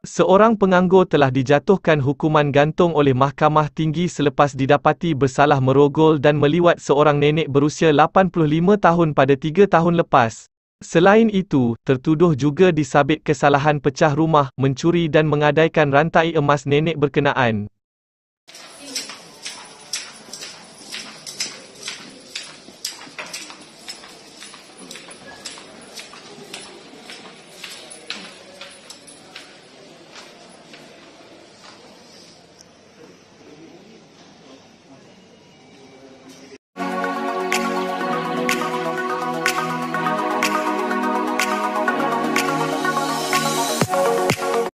Seorang penganggur telah dijatuhkan hukuman gantung oleh mahkamah tinggi selepas didapati bersalah merogol dan meliwat seorang nenek berusia 85 tahun pada 3 tahun lepas. Selain itu, tertuduh juga disabit kesalahan pecah rumah, mencuri dan mengadaikan rantai emas nenek berkenaan.